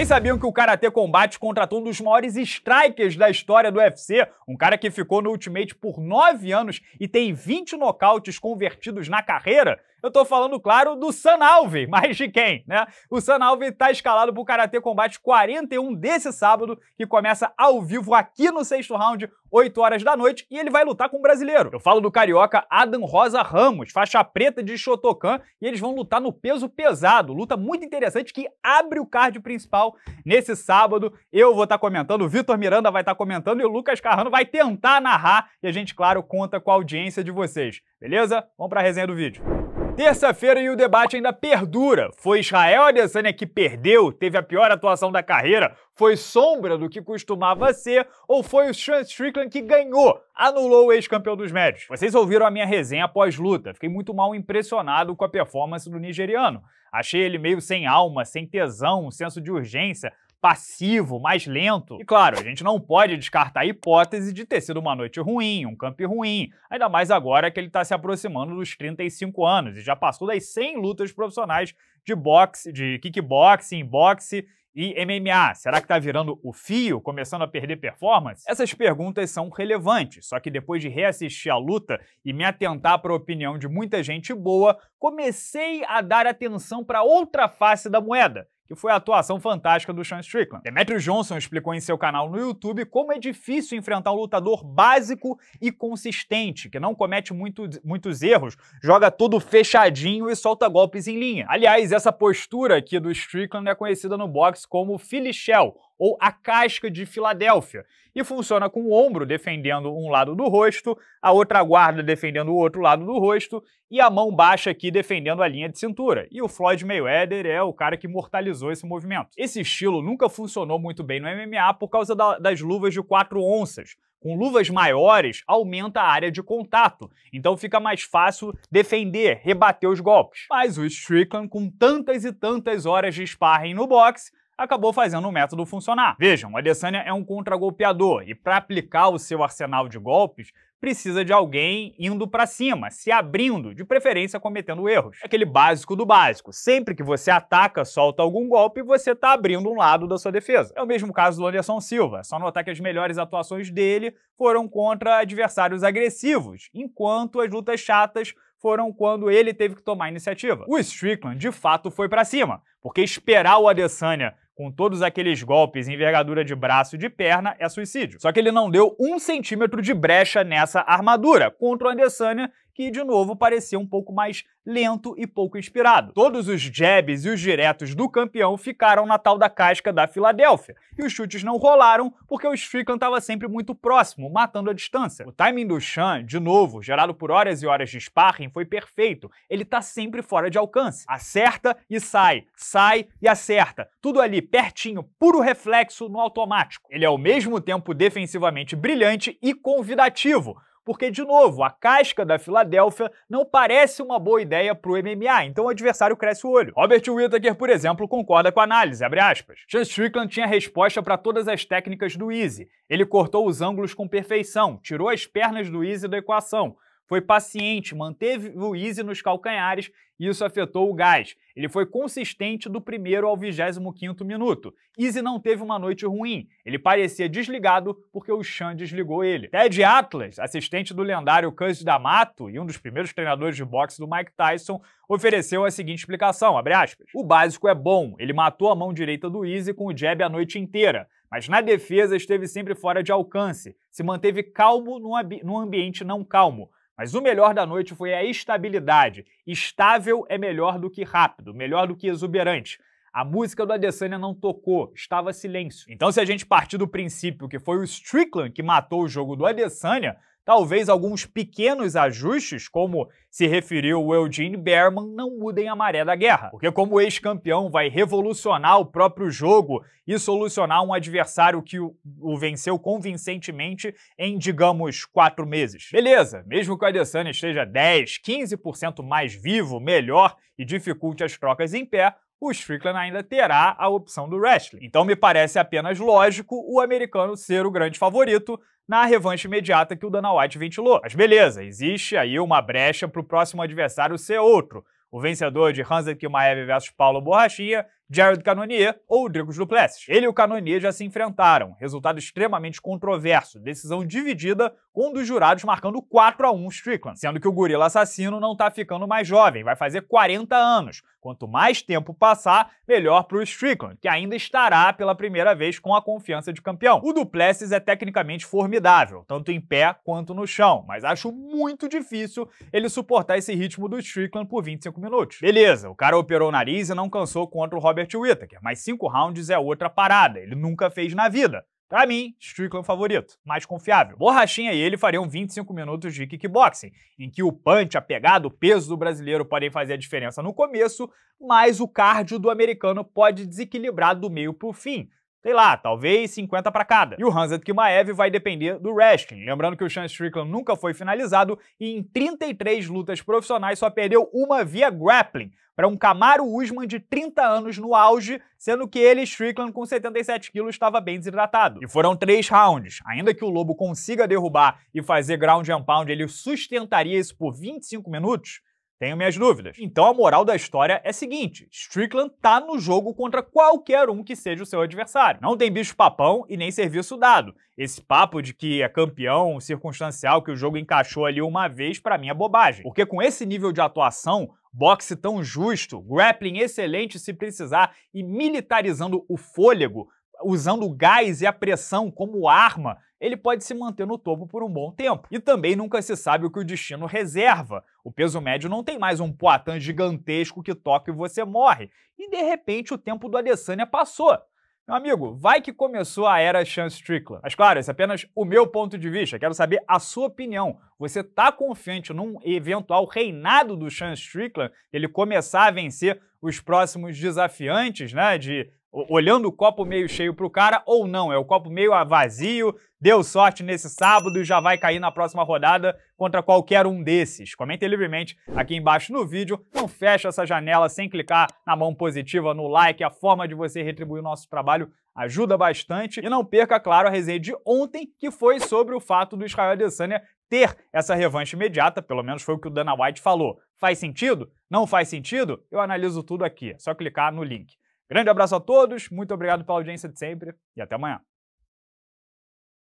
Vocês sabiam que o Karatê Combate contratou um dos maiores strikers da história do UFC? Um cara que ficou no Ultimate por 9 anos e tem 20 nocautes convertidos na carreira? Eu tô falando, claro, do San Alve, mas de quem, né? O San Alve tá escalado pro Karatê Combate 41 desse sábado, que começa ao vivo aqui no sexto round, 8 horas da noite, e ele vai lutar com um brasileiro. Eu falo do carioca Adam Rosa Ramos, faixa preta de Shotokan, e eles vão lutar no peso pesado. Luta muito interessante que abre o card principal nesse sábado. Eu vou estar tá comentando, o Vitor Miranda vai estar tá comentando e o Lucas Carrano vai tentar narrar. E a gente, claro, conta com a audiência de vocês. Beleza? Vamos para a resenha do vídeo terça-feira e o debate ainda perdura. Foi Israel Adesanya que perdeu, teve a pior atuação da carreira, foi sombra do que costumava ser, ou foi o Sean Strickland que ganhou, anulou o ex-campeão dos médios? Vocês ouviram a minha resenha após luta, fiquei muito mal impressionado com a performance do nigeriano. Achei ele meio sem alma, sem tesão, um senso de urgência, passivo, mais lento. E claro, a gente não pode descartar a hipótese de ter sido uma noite ruim, um camp ruim, ainda mais agora que ele está se aproximando dos 35 anos e já passou das 100 lutas profissionais de boxe, de kickboxing, boxe e MMA, será que está virando o fio, começando a perder performance? Essas perguntas são relevantes, só que depois de reassistir a luta e me atentar para a opinião de muita gente boa, comecei a dar atenção para outra face da moeda que foi a atuação fantástica do Sean Strickland. Demetrius Johnson explicou em seu canal no YouTube como é difícil enfrentar um lutador básico e consistente, que não comete muito, muitos erros, joga todo fechadinho e solta golpes em linha. Aliás, essa postura aqui do Strickland é conhecida no boxe como Philly Shell, ou a casca de Filadélfia, e funciona com o ombro defendendo um lado do rosto, a outra guarda defendendo o outro lado do rosto e a mão baixa aqui defendendo a linha de cintura. E o Floyd Mayweather é o cara que mortalizou esse movimento. Esse estilo nunca funcionou muito bem no MMA por causa da, das luvas de quatro onças, com luvas maiores, aumenta a área de contato, então fica mais fácil defender, rebater os golpes. Mas o Strickland, com tantas e tantas horas de sparring no boxe, acabou fazendo o método funcionar. Vejam, Adesanya é um contragolpeador e para aplicar o seu arsenal de golpes, precisa de alguém indo para cima, se abrindo, de preferência cometendo erros. Aquele básico do básico. Sempre que você ataca, solta algum golpe, você está abrindo um lado da sua defesa. É o mesmo caso do Anderson Silva. É só notar que as melhores atuações dele foram contra adversários agressivos, enquanto as lutas chatas foram quando ele teve que tomar iniciativa. O Strickland, de fato, foi para cima, porque esperar o Adesanya com todos aqueles golpes envergadura de braço e de perna é suicídio. Só que ele não deu um centímetro de brecha nessa armadura. Contra o Adesanya, que de novo parecia um pouco mais lento e pouco inspirado. Todos os jabs e os diretos do campeão ficaram na tal da casca da Filadélfia, e os chutes não rolaram porque o Strickland estava sempre muito próximo, matando a distância. O timing do Chan, de novo, gerado por horas e horas de sparring, foi perfeito. Ele tá sempre fora de alcance. Acerta e sai, sai e acerta. Tudo ali pertinho, puro reflexo no automático. Ele é ao mesmo tempo defensivamente brilhante e convidativo porque, de novo, a casca da Filadélfia não parece uma boa ideia para o MMA, então o adversário cresce o olho. Robert Whittaker, por exemplo, concorda com a análise, abre aspas. Chance Strickland tinha resposta para todas as técnicas do Easy. Ele cortou os ângulos com perfeição, tirou as pernas do Easy da equação, foi paciente, manteve o easy nos calcanhares e isso afetou o gás. Ele foi consistente do primeiro ao 25 minuto. Easy não teve uma noite ruim, ele parecia desligado porque o Chan desligou ele. Ted Atlas, assistente do lendário Cus D'Amato e um dos primeiros treinadores de boxe do Mike Tyson, ofereceu a seguinte explicação, aspas, O básico é bom, ele matou a mão direita do Easy com o jab a noite inteira, mas na defesa esteve sempre fora de alcance, se manteve calmo num ambiente não calmo. Mas o melhor da noite foi a estabilidade. Estável é melhor do que rápido, melhor do que exuberante. A música do Adesanya não tocou, estava silêncio. Então, se a gente partir do princípio que foi o Strickland que matou o jogo do Adesanya, Talvez alguns pequenos ajustes, como se referiu o Eugene Berman, não mudem a maré da guerra. Porque, como ex-campeão, vai revolucionar o próprio jogo e solucionar um adversário que o venceu convincentemente em, digamos, quatro meses. Beleza, mesmo que o Adesanya esteja 10, 15% mais vivo, melhor e dificulte as trocas em pé, o Strickland ainda terá a opção do wrestling. Então me parece apenas lógico o americano ser o grande favorito na revanche imediata que o Dana White ventilou. Mas beleza, existe aí uma brecha para o próximo adversário ser outro. O vencedor de Hansa Kimaev versus Paulo Borrachinha Jared Cannonier ou Dricos Duplessis. Ele e o Cannonier já se enfrentaram, resultado extremamente controverso, decisão dividida, com um dos jurados marcando 4 a 1 Strickland, sendo que o gorila assassino não tá ficando mais jovem, vai fazer 40 anos. Quanto mais tempo passar, melhor pro Strickland, que ainda estará pela primeira vez com a confiança de campeão. O Duplessis é tecnicamente formidável, tanto em pé quanto no chão, mas acho muito difícil ele suportar esse ritmo do Strickland por 25 minutos. Beleza, o cara operou o nariz e não cansou contra o Robert Robert Whittaker, é mas cinco rounds é outra parada, ele nunca fez na vida. Para mim, Strickland favorito, mais confiável. Borrachinha e ele fariam 25 minutos de kickboxing, em que o punch, a pegada, o peso do brasileiro podem fazer a diferença no começo, mas o cardio do americano pode desequilibrar do meio para o fim, Sei lá, talvez 50 para cada. E o Hanset Kimaev vai depender do wrestling. Lembrando que o Sean Strickland nunca foi finalizado e em 33 lutas profissionais só perdeu uma via grappling para um Camaro Usman de 30 anos no auge, sendo que ele, Strickland, com 77 quilos, estava bem desidratado. E foram três rounds. Ainda que o Lobo consiga derrubar e fazer ground and pound, ele sustentaria isso por 25 minutos? Tenho minhas dúvidas. Então a moral da história é a seguinte: Strickland tá no jogo contra qualquer um que seja o seu adversário. Não tem bicho papão e nem serviço dado. Esse papo de que é campeão circunstancial, que o jogo encaixou ali uma vez, para mim é bobagem. Porque com esse nível de atuação, boxe tão justo, grappling excelente se precisar e militarizando o fôlego, usando o gás e a pressão como arma, ele pode se manter no topo por um bom tempo. E também nunca se sabe o que o destino reserva. O peso médio não tem mais um Poitin gigantesco que toca e você morre. E de repente o tempo do Adesanya passou. Meu amigo, vai que começou a era Sean Strickland. Mas claro, esse é apenas o meu ponto de vista, quero saber a sua opinião. Você tá confiante num eventual reinado do Sean Strickland, ele começar a vencer os próximos desafiantes, né, de olhando o copo meio cheio pro cara ou não. É o copo meio vazio, deu sorte nesse sábado e já vai cair na próxima rodada contra qualquer um desses. Comentem livremente aqui embaixo no vídeo. Não fecha essa janela sem clicar na mão positiva, no like. A forma de você retribuir o nosso trabalho ajuda bastante. E não perca, claro, a resenha de ontem, que foi sobre o fato do Israel Adesanya ter essa revanche imediata, pelo menos foi o que o Dana White falou. Faz sentido? Não faz sentido? Eu analiso tudo aqui, é só clicar no link. Grande abraço a todos, muito obrigado pela audiência de sempre e até amanhã.